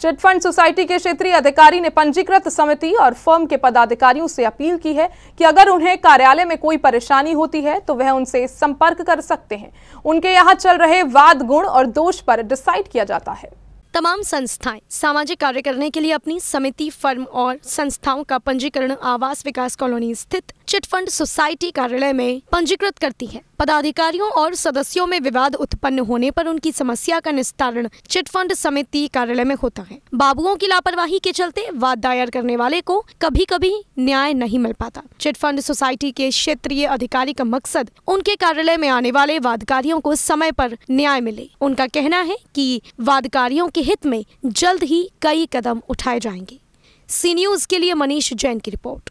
chit fund society के क्षेत्रीय अधिकारी ने पंजीकृत समिति और फर्म के पदाधिकारियों से अपील की है कि अगर उन्हें कार्यालय में कोई परेशानी होती है तो वह उनसे संपर्क कर सकते हैं उनके यहाँ चल रहे वाद गुण और दोष पर डिसाइड किया जाता है तमाम संस्थाएं सामाजिक कार्य करने के लिए अपनी समिति फर्म और संस्थाओं का पंजीकरण आवास विकास कॉलोनी स्थित चिट फंड सोसाइटी कार्यालय में पंजीकृत करती है पदाधिकारियों और सदस्यों में विवाद उत्पन्न होने पर उनकी समस्या का निस्तारण चिट फंड समिति कार्यालय में होता है बाबुओं की लापरवाही के चलते वाद दायर करने वाले को कभी कभी न्याय नहीं मिल पाता चिटफंड सोसाइटी के क्षेत्रीय अधिकारी का मकसद उनके कार्यालय में आने वाले वादकारियों को समय पर न्याय मिले उनका कहना है कि वादकारियों के हित में जल्द ही कई कदम उठाए जाएंगे सी न्यूज के लिए मनीष जैन की रिपोर्ट